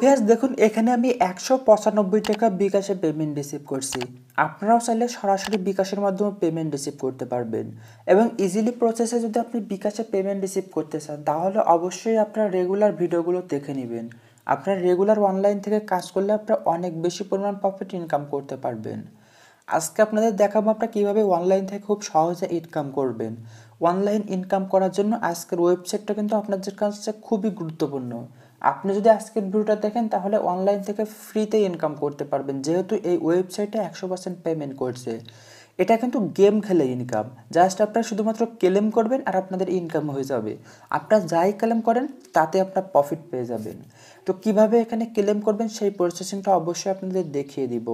viewers দেখুন এখানে আমি একশো পঁচানব্বই টাকা বিকাশে পেমেন্ট রিসিভ করছি আপনারাও চাইলে সরাসরি বিকাশের মাধ্যমে পেমেন্ট রিসিভ করতে পারবেন এবং ইজিলি প্রসেসে যদি আপনি বিকাশে পেমেন্ট রিসিভ করতে চান তাহলে অবশ্যই আপনার রেগুলার ভিডিওগুলো দেখে নেবেন আপনার রেগুলার অনলাইন থেকে কাজ করলে আপনারা অনেক বেশি পরিমাণ প্রফিট ইনকাম করতে পারবেন আজকে আপনাদের দেখাবো আপনারা কীভাবে অনলাইন থেকে খুব সহজে ইনকাম করবেন অনলাইন ইনকাম করার জন্য আজকের ওয়েবসাইটটা কিন্তু আপনাদের কাছে খুবই গুরুত্বপূর্ণ আপনি যদি আজকের ভিডিওটা দেখেন তাহলে অনলাইন থেকে ফ্রিতে ইনকাম করতে পারবেন যেহেতু এই ওয়েবসাইটে একশো পার্সেন্ট পেমেন্ট করছে এটা কিন্তু গেম খেলে ইনকাম জাস্ট আপনারা শুধুমাত্র ক্লেম করবেন আর আপনাদের ইনকাম হয়ে যাবে আপনারা যাই ক্লেম করেন তাতে আপনার প্রফিট পেয়ে যাবেন তো কিভাবে এখানে ক্লেম করবেন সেই প্রসেসিংটা অবশ্যই আপনাদের দেখিয়ে দিব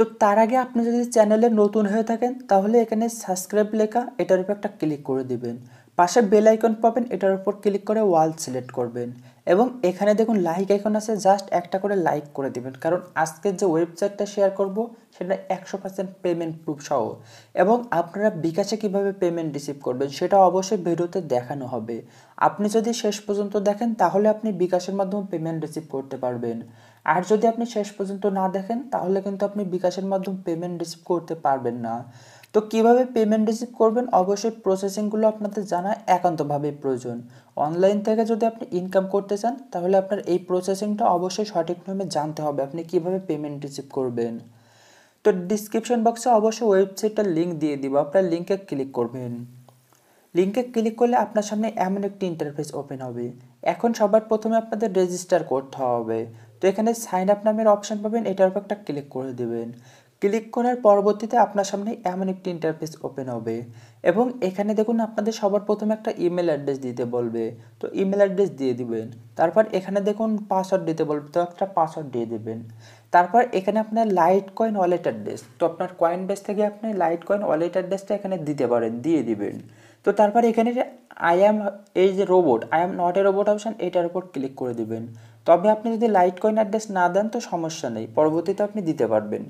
তো তার আগে আপনি যদি চ্যানেলে নতুন হয়ে থাকেন তাহলে এখানে সাবস্ক্রাইব লেখা এটার উপর একটা ক্লিক করে দিবেন পাশে বেল আইকন পাবেন এটার উপর ক্লিক করে ওয়াল সিলেক্ট করবেন এবং এখানে দেখুন লাইক আইকন আছে জাস্ট একটা করে লাইক করে দিবেন কারণ আজকের যে ওয়েবসাইটটা শেয়ার করব সেটা একশো পার্সেন্ট পেমেন্ট প্রুফ সহ এবং আপনারা বিকাশে কিভাবে পেমেন্ট রিসিভ করবেন সেটা অবশ্যই ভিডিওতে দেখানো হবে আপনি যদি শেষ পর্যন্ত দেখেন তাহলে আপনি বিকাশের মাধ্যমে পেমেন্ট রিসিভ করতে পারবেন আর যদি আপনি শেষ পর্যন্ত না দেখেন তাহলে কিন্তু আপনি বিকাশের মাধ্যমে পেমেন্ট রিসিভ করতে পারবেন না তো কিভাবে পেমেন্ট রিসিভ করবেন অবশ্যই প্রসেসিংগুলো আপনাদের জানা একান্তভাবে প্রয়োজন অনলাইন থেকে যদি আপনি ইনকাম করতে চান তাহলে আপনার এই প্রসেসিংটা অবশ্যই সঠিক নিয়মে জানতে হবে আপনি কিভাবে পেমেন্ট রিসিভ করবেন তো ডিসক্রিপশন বক্সে অবশ্যই ওয়েবসাইটটা লিঙ্ক দিয়ে দিব আপনার লিঙ্কে ক্লিক করবেন লিঙ্কে ক্লিক করলে আপনার সামনে এমন একটি ইন্টারফেস ওপেন হবে এখন সবার প্রথমে আপনাদের রেজিস্টার করতে হবে তো এখানে সাইন আপ নামের অপশান পাবেন এটার উপর একটা ক্লিক করে দেবেন ক্লিক করার পরবর্তীতে আপনার সামনে এমন একটি ইন্টারফেস ওপেন হবে এবং এখানে দেখুন আপনাদের সবার প্রথমে একটা ইমেল অ্যাড্রেস দিতে বলবে তো ইমেল অ্যাড্রেস দিয়ে দিবেন তারপর এখানে দেখুন পাসওয়ার্ড দিতে বলবে তো একটা পাসওয়ার্ড দিয়ে দেবেন তারপর এখানে আপনার লাইট কয়েন ওয়ালেট অ্যাড্রেস তো আপনার কয়েন বেস থেকে আপনি লাইট কয়েন ওয়ালেট অ্যাড্রেসটা এখানে দিতে পারেন দিয়ে দিবেন তো তারপর এখানে যে আই অ্যাম এই যে robot I am not a robot option এটার উপর ক্লিক করে দিবেন তবে আপনি যদি লাইট কয়েন অ্যাড্রেস না দেন তো সমস্যা নেই পরবর্তীতে আপনি দিতে পারবেন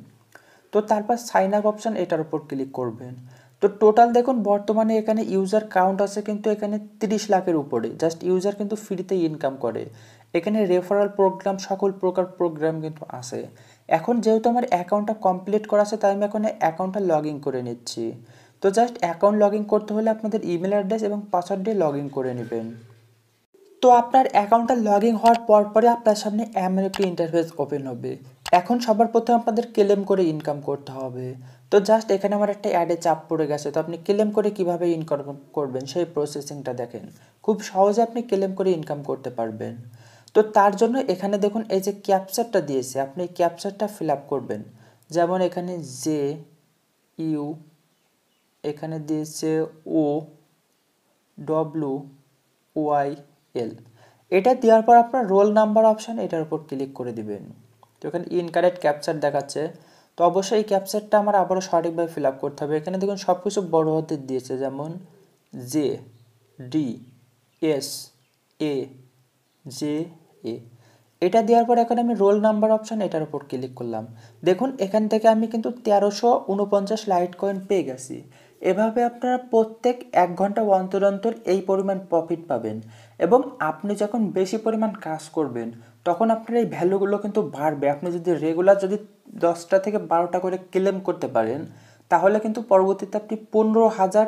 তো তারপর সাইন আপ অপশান এটার উপর ক্লিক করবেন তো টোটাল দেখুন বর্তমানে এখানে ইউজার কাউন্ট আছে কিন্তু এখানে তিরিশ লাখের উপরে জাস্ট ইউজার কিন্তু ফ্রিতে ইনকাম করে এখানে রেফারাল প্রোগ্রাম সকল প্রকার প্রোগ্রাম কিন্তু আছে এখন যেহেতু আমার অ্যাকাউন্টটা কমপ্লিট করা আছে তাই আমি এখন অ্যাকাউন্টটা লগ করে নিচ্ছি তো জাস্ট অ্যাকাউন্ট লগ করতে হলে আপনাদের ইমেল অ্যাড্রেস এবং পাসওয়ার্ড দিয়ে লগ করে নেবেন তো আপনার অ্যাকাউন্টটা লগ ইন হওয়ার পর পরে আপনার সামনে এমন একটি ইন্টারফেস ওপেন হবে এখন সবার প্রথমে আপনাদের ক্লেম করে ইনকাম করতে হবে তো জাস্ট এখানে আমার একটা অ্যাডে চাপ পড়ে গেছে তো আপনি ক্লেম করে কিভাবে ইনকাম করবেন সেই প্রসেসিংটা দেখেন খুব সহজে আপনি ক্লেম করে ইনকাম করতে পারবেন তো তার জন্য এখানে দেখুন এই যে ক্যাপচারটা দিয়েছে আপনি এই ক্যাপচারটা ফিল আপ করবেন যেমন এখানে জে ইউ এখানে দিয়েছে ও ডব্লু ওয়াই স্কেল এটা দেওয়ার পর আপনার রোল নাম্বার অপশান এটার উপর ক্লিক করে দিবেন তো এখানে ইনকারেক্ট ক্যাপচার দেখাচ্ছে তো অবশ্যই এই ক্যাপচারটা আমার আবারও সঠিকভাবে ফিল আপ করতে হবে এখানে দেখুন সব কিছু বড় হাতে দিয়েছে যেমন J D S A J A এটা দেওয়ার পর এখন আমি রোল নাম্বার অপশান এটার উপর ক্লিক করলাম দেখুন এখান থেকে আমি কিন্তু তেরোশো উনপঞ্চাশ লাইট কয়েন পেয়ে গেছি এভাবে আপনারা প্রত্যেক এক ঘন্টা অন্তর অন্তর এই পরিমাণ প্রফিট পাবেন এবং আপনি যখন বেশি পরিমাণ কাজ করবেন তখন আপনার এই ভ্যালুগুলো কিন্তু বাড়বে আপনি যদি রেগুলার যদি দশটা থেকে বারোটা করে ক্লেম করতে পারেন তাহলে কিন্তু পরবর্তীতে আপনি পনেরো হাজার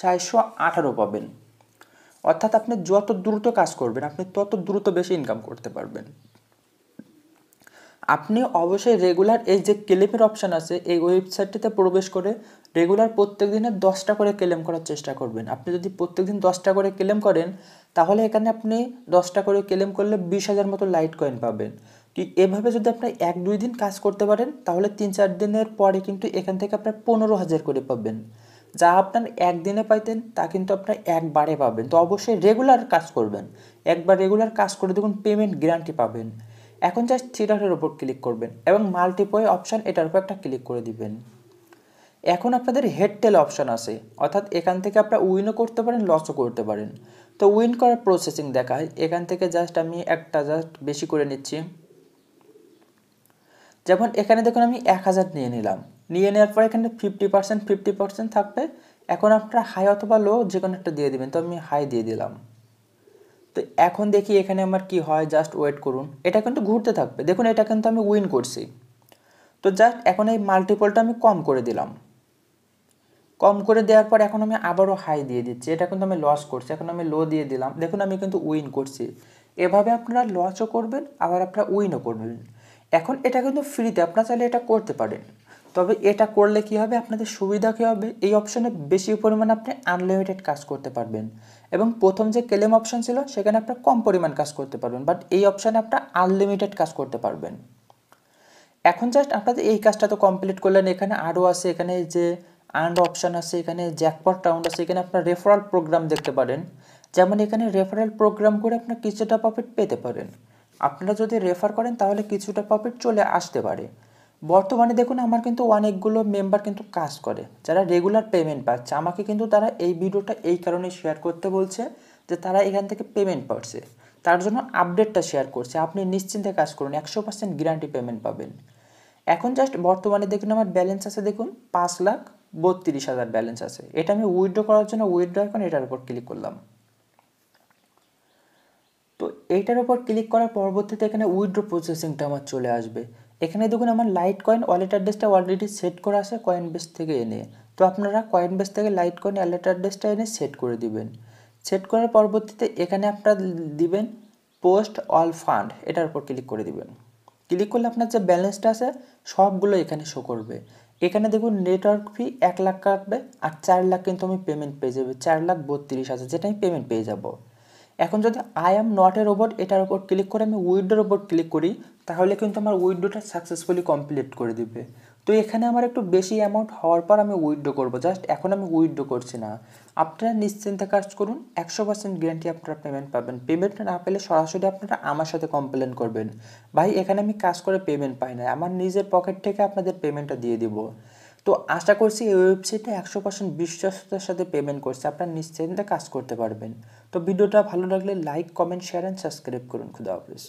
চারশো আঠারো পাবেন অর্থাৎ আপনি যত দ্রুত কাজ করবেন আপনি তত দ্রুত বেশি ইনকাম করতে পারবেন আপনি অবশ্যই রেগুলার এই যে ক্লেমের অপশান আছে এই ওয়েবসাইটটিতে প্রবেশ করে রেগুলার প্রত্যেক দিনে দশটা করে ক্লেম করার চেষ্টা করবেন আপনি যদি প্রত্যেক দিন দশটা করে ক্লেম করেন তাহলে এখানে আপনি দশটা করে ক্লেম করলে বিশ হাজার মতো লাইট কয়েন পাবেন কি এভাবে যদি আপনি এক দুই দিন কাজ করতে পারেন তাহলে তিন চার দিনের পরে কিন্তু এখান থেকে আপনার পনেরো হাজার করে পাবেন যা আপনার একদিনে পাইতেন তা কিন্তু আপনার একবারে পাবেন তো অবশ্যই রেগুলার কাজ করবেন একবার রেগুলার কাজ করে দেখুন পেমেন্ট গ্যারান্টি পাবেন এখন জাস্ট থ্রি ডটের ওপর ক্লিক করবেন এবং মাল্টিপয় অপশান এটার উপর একটা ক্লিক করে দিবেন এখন আপনাদের হেড টেল অপশান আছে অর্থাৎ এখান থেকে আপনারা উইনও করতে পারেন লসও করতে পারেন তো উইন করার প্রসেসিং দেখায় এখান থেকে জাস্ট আমি একটা জাস্ট বেশি করে নিচ্ছি যেমন এখানে দেখুন আমি এক হাজার নিয়ে নিলাম নিয়ে নেওয়ার পর এখানে ফিফটি পার্সেন্ট ফিফটি পার্সেন্ট থাকবে এখন আপনারা হাই অথবা লো যে কোনো একটা দিয়ে দেবেন তো আমি হাই দিয়ে দিলাম তো এখন দেখি এখানে আমার কি হয় জাস্ট ওয়েট করুন এটা কিন্তু ঘুরতে থাকবে দেখুন এটা কিন্তু আমি উইন করছি তো জাস্ট এখন এই মাল্টিপলটা আমি কম করে দিলাম কম করে দেওয়ার পর এখন আমি আবারও হাই দিয়ে দিচ্ছি এটা কিন্তু আমি লস করছি এখন আমি লো দিয়ে দিলাম দেখুন আমি কিন্তু উইন করছি এভাবে আপনারা লসও করবেন আবার আপনারা উইনও করবেন এখন এটা কিন্তু ফ্রিতে আপনারা চাইলে এটা করতে পারেন তবে এটা করলে কি হবে আপনাদের সুবিধা কী হবে এই অপশনে বেশি পরিমাণে আপনি আনলিমিটেড কাজ করতে পারবেন এবং প্রথম যে ক্লেম অপশন ছিল সেখানে আপনার কম পরিমাণ কাজ করতে পারবেন বাট এই অপশানে আপনার আনলিমিটেড কাজ করতে পারবেন এখন জাস্ট আপনাদের এই কাজটা তো কমপ্লিট করলেন এখানে আরও আছে এখানে যে আন অপশান আছে এখানে জ্যাকপট রাউন্ড আছে এখানে আপনার রেফারাল প্রোগ্রাম দেখতে পারেন যেমন এখানে রেফারেল প্রোগ্রাম করে আপনার কিছুটা প্রফিট পেতে পারেন আপনারা যদি রেফার করেন তাহলে কিছুটা প্রফিট চলে আসতে পারে বর্তমানে দেখুন আমার কিন্তু অনেকগুলো মেম্বার কিন্তু কাজ করে যারা রেগুলার পেমেন্ট পাচ্ছে আমাকে কিন্তু তারা এই ভিডিওটা এই কারণে শেয়ার করতে বলছে যে তারা এখান থেকে পেমেন্ট পাচ্ছে তার জন্য আপডেটটা শেয়ার করছে আপনি নিশ্চিন্তে কাজ করুন একশো পার্সেন্ট গ্যারান্টি পেমেন্ট পাবেন এখন জাস্ট বর্তমানে দেখুন আমার ব্যালেন্স আছে দেখুন পাঁচ লাখ বত্রিশ হাজার ব্যালেন্স আছে এটা আমি উইথড্র করার জন্য উইথড্র এখন এটার উপর ক্লিক করলাম তো এইটার উপর ক্লিক করার পরবর্তীতে এখানে উইথড্র প্রসেসিংটা আমার চলে আসবে এখানে দেখুন আমার লাইট কয়েন ওয়ালেট অ্যাড্রেসটা অলরেডি সেট করা আছে কয়েন বেস থেকে এনে তো আপনারা কয়েন বেস থেকে লাইট কয়েন ওয়ালেট অ্যাড্রেসটা এনে সেট করে দিবেন সেট করার পরবর্তীতে এখানে আপনারা দিবেন পোস্ট অল ফান্ড এটার উপর ক্লিক করে দিবেন ক্লিক করলে আপনার যে ব্যালেন্সটা আছে সবগুলো এখানে শো করবে এখানে দেখুন নেটওয়ার্ক ফি এক লাখ কাটবে আর চার লাখ কিন্তু আমি পেমেন্ট পেয়ে যাবে চার লাখ বত্রিশ হাজার যেটা আমি পেমেন্ট পেয়ে যাব এখন যদি I am not a robot এটার উপর ক্লিক করে আমি উইডোর ওপর ক্লিক করি তাহলে কিন্তু আমার উইডোটা সাকসেসফুলি কমপ্লিট করে দিবে তো এখানে আমার একটু বেশি অ্যামাউন্ট হওয়ার পর আমি উইথড্র করব জাস্ট এখন আমি উইথড্র করছি না আপনারা নিশ্চিন্তে কাজ করুন একশো পার্সেন্ট গ্যারান্টি আপনারা পেমেন্ট পাবেন পেমেন্টটা না পেলে সরাসরি আপনারা আমার সাথে কমপ্লেন করবেন ভাই এখানে আমি কাজ করে পেমেন্ট পাই না আমার নিজের পকেট থেকে আপনাদের পেমেন্টটা দিয়ে দিব তো আশা করছি এই ওয়েবসাইটে একশো পার্সেন্ট বিশ্বাসতার সাথে পেমেন্ট করছে আপনারা নিশ্চিন্তে কাজ করতে পারবেন তো ভিডিওটা ভালো লাগলে like comment share and subscribe করুন খুদা হাফিজ